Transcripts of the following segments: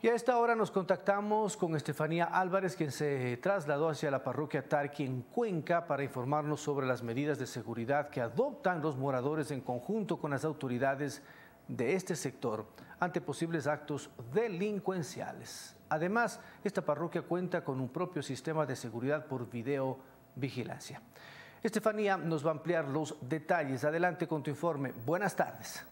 Y a esta hora nos contactamos con Estefanía Álvarez, quien se trasladó hacia la parroquia Tarqui en Cuenca para informarnos sobre las medidas de seguridad que adoptan los moradores en conjunto con las autoridades de este sector ante posibles actos delincuenciales. Además, esta parroquia cuenta con un propio sistema de seguridad por videovigilancia. Estefanía nos va a ampliar los detalles. Adelante con tu informe. Buenas tardes.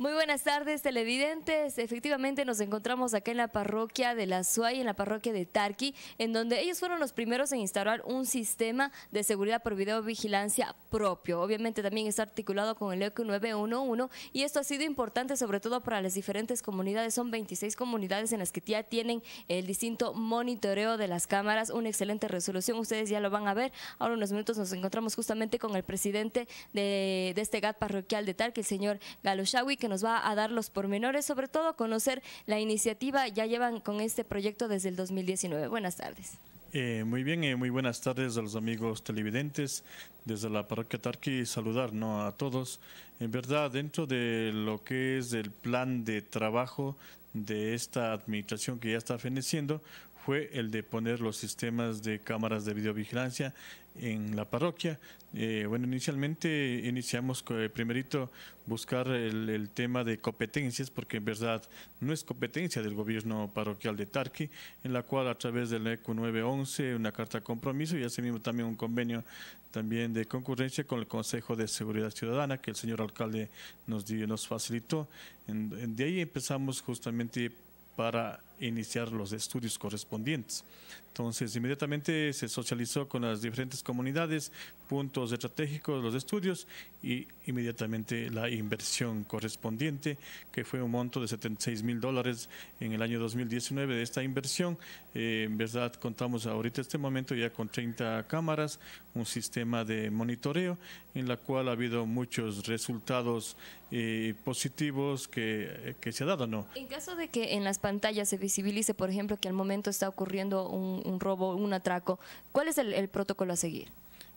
Muy buenas tardes, televidentes. Efectivamente, nos encontramos acá en la parroquia de La Suay, en la parroquia de Tarqui, en donde ellos fueron los primeros en instaurar un sistema de seguridad por videovigilancia propio. Obviamente, también está articulado con el EQ 911 y esto ha sido importante, sobre todo para las diferentes comunidades. Son 26 comunidades en las que ya tienen el distinto monitoreo de las cámaras, una excelente resolución. Ustedes ya lo van a ver. Ahora, unos minutos, nos encontramos justamente con el presidente de, este GAT parroquial de Tarqui, el señor Galo nos va a dar los pormenores, sobre todo conocer la iniciativa, ya llevan con este proyecto desde el 2019. Buenas tardes. Eh, muy bien, eh, muy buenas tardes a los amigos televidentes desde la parroquia Tarqui, saludar ¿no? a todos. En verdad, dentro de lo que es el plan de trabajo de esta administración que ya está feneciendo, fue el de poner los sistemas de cámaras de videovigilancia en la parroquia. Eh, bueno, inicialmente iniciamos eh, primerito buscar el, tema de competencias, porque en verdad no es competencia del gobierno parroquial de Tarqui, en la cual a través del ECU 911, una carta de compromiso y asimismo también un convenio también de concurrencia con el Consejo de Seguridad Ciudadana que el señor alcalde nos, nos facilitó. de ahí empezamos justamente para iniciar los estudios correspondientes. Entonces, inmediatamente se socializó con las diferentes comunidades, puntos estratégicos, los estudios y inmediatamente la inversión correspondiente, que fue un monto de 76 mil dólares en el año 2019 de esta inversión. Eh, en verdad, contamos ahorita este momento ya con 30 cámaras, un sistema de monitoreo en la cual ha habido muchos resultados eh, positivos eh, que, se ha dado, ¿no? En caso de que en las pantallas se civilice, por ejemplo, que al momento está ocurriendo un, robo, un atraco? ¿Cuál es el, protocolo a seguir?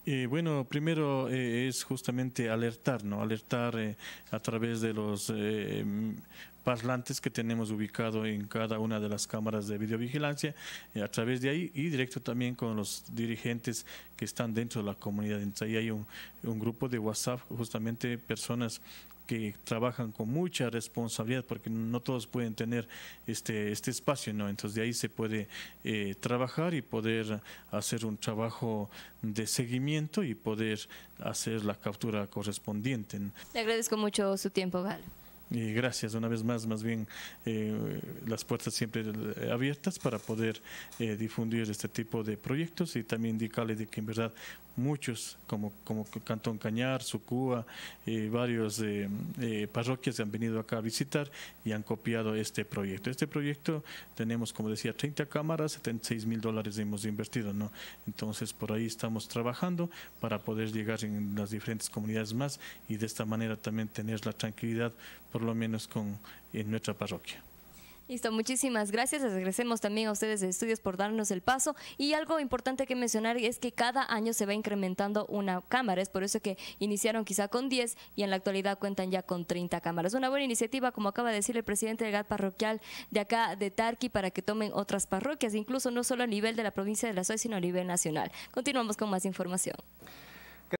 Eh, bueno, primero eh, es justamente alertar, ¿no? Alertar eh, a través de los parlantes que tenemos ubicado en cada una de las cámaras de videovigilancia eh, a través de ahí y directo también con los dirigentes que están dentro de la comunidad. Entonces ahí hay un, grupo de WhatsApp, justamente personas que trabajan con mucha responsabilidad porque no todos pueden tener este este espacio no entonces de ahí se puede eh, trabajar y poder hacer un trabajo de seguimiento y poder hacer la captura correspondiente le agradezco mucho su tiempo Galo y gracias una vez más, más bien eh, las puertas siempre eh, abiertas para poder eh, difundir este tipo de proyectos y también indicarle de que en verdad muchos, como, como Cantón Cañar, Sucúa, varios parroquias han venido acá a visitar y han copiado este proyecto. Este proyecto tenemos, como decía, 30 cámaras, 76 mil dólares hemos invertido, ¿no? Entonces, por ahí estamos trabajando para poder llegar en las diferentes comunidades más y de esta manera también tener la tranquilidad lo menos con en nuestra parroquia. Listo, muchísimas gracias. Les agradecemos también a ustedes de Estudios por darnos el paso. Y algo importante que mencionar es que cada año se va incrementando una cámara. Es por eso que iniciaron quizá con 10 y en la actualidad cuentan ya con 30 cámaras. Una buena iniciativa, como acaba de decir el presidente del GAT parroquial de acá de Tarqui, para que tomen otras parroquias, incluso no solo a nivel de la provincia de La Soy, sino a nivel nacional. Continuamos con más información.